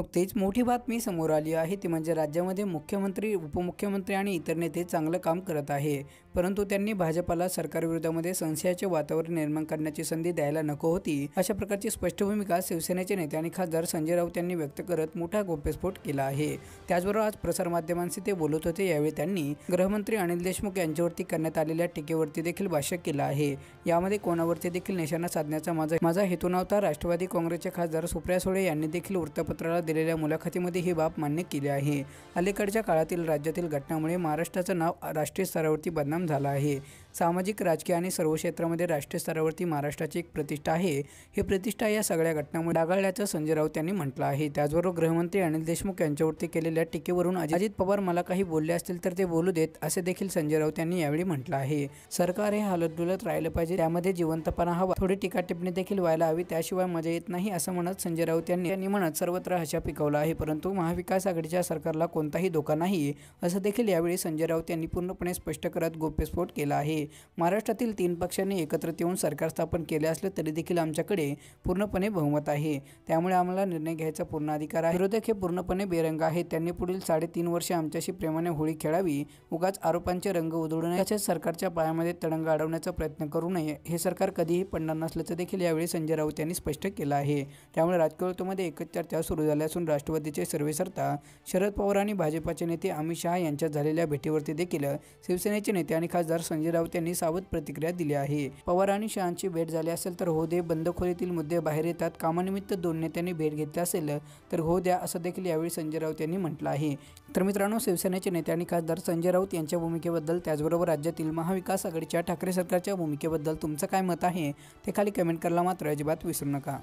नुकतीच मोठी बातमी समोर आली आहे ती म्हणजे राज्यामध्ये मुख्यमंत्री उपमुख्यमंत्री आणि इतर नेते चांगलं काम करत आहे परंतु त्यांनी भाजपाला सरकारविरोधामध्ये संशयाचे वातावरण निर्माण करण्याची संधी द्यायला नको होती अशा प्रकारची स्पष्ट भूमिका शिवसेनेचे नेते आणि खासदार संजय राऊत यांनी व्यक्त करत मोठा गोप्यस्फोट केला आहे त्याचबरोबर आज प्रसारमाध्यमांशी ते बोलत होते यावेळी त्यांनी गृहमंत्री अनिल देशमुख यांच्यावरती करण्यात आलेल्या टीकेवरती देखील भाष्य केलं आहे यामध्ये कोणावरती देखील निशाणा साधण्याचा माझा माझा हेतू नव्हता राष्ट्रवादी काँग्रेसचे खासदार सुप्रिया सुळे यांनी देखील वृत्तपत्राला दिलेल्या मुलाखतीमध्ये ही बाब मान्य केली आहे अलीकडच्या काळातील राज्यातील घटनामुळे महाराष्ट्राचं नाव राष्ट्रीय स्तरावरती बदनाम झालं आहे सामाजिक राजकीय आणि सर्व क्षेत्रामध्ये राष्ट्रीय स्तरावरती महाराष्ट्राची एक प्रतिष्ठा आहे ही प्रतिष्ठा या सगळ्या घटनामुळे डागाळल्याचं संजय राऊत यांनी म्हटलं आहे त्याचबरोबर गृहमंत्री अनिल देशमुख यांच्यावरती केलेल्या टीकेवरून अजित पवार मला काही बोलले असतील तर ते बोलू देत असे देखील संजय राऊत यांनी यावेळी म्हटलं आहे सरकार हे हलतडुलत राहिलं पाहिजे त्यामध्ये जिवंतपणा हवा थोडी टीका टिप्पणी देखील व्हायला हवी त्याशिवाय मजा येत नाही असं म्हणत संजय राऊत यांनी म्हणत सर्वत्र हशा पिकवला आहे परंतु महाविकास आघाडीच्या सरकारला कोणताही धोका नाही असं देखील यावेळी संजय राऊत यांनी पूर्णपणे स्पष्ट करत गोप्यस्फोट केला आहे महाराष्ट्रातील तीन पक्षांनी एकत्रित येऊन सरकार स्थापन केले असलं तरी देखील आमच्याकडे पूर्णपणे बहुमत आहे त्यामुळे आम्हाला निर्णय घ्यायचा पूर्ण अधिकार आहे विरोधक हे पूर्णपणे बेरंग आहेत त्यांनी पुढील साडेतीन वर्षे आमच्याशी प्रेमाने होळी खेळावी उगाच आरोपांचे रंग उधळून तसेच सरकारच्या पायामध्ये तडंग अडवण्याचा प्रयत्न करू नये हे सरकार कधीही पडणार नसल्याचं देखील यावेळी संजय राऊत यांनी स्पष्ट केलं आहे त्यामुळे राजकीय वर्तुळमध्ये एकच चर्चा सुरू झाली झाले असून राष्ट्रवादीचे सर्वेसर्ता शरद पवार आणि भाजपाचे नेते अमित शहा यांच्या झालेल्या भेटीवरती देखील शिवसेनेचे नेते आणि खासदार संजय राऊत यांनी सावध प्रतिक्रिया दिली आहे पवार आणि शहाची भेट झाली असेल तर हो दे बंदखोरीतील मुद्दे बाहेर येतात कामानिमित्त दोन नेत्यांनी भेट घेतली असेल तर हो द्या असं देखील यावेळी संजय राऊत यांनी म्हटलं आहे तर मित्रांनो शिवसेनेचे नेते आणि खासदार संजय राऊत यांच्या भूमिकेबद्दल त्याचबरोबर राज्यातील महाविकास आघाडीच्या ठाकरे सरकारच्या भूमिकेबद्दल तुमचं काय मत आहे ते खाली कमेंट करायला मात्र अजिबात विसरू नका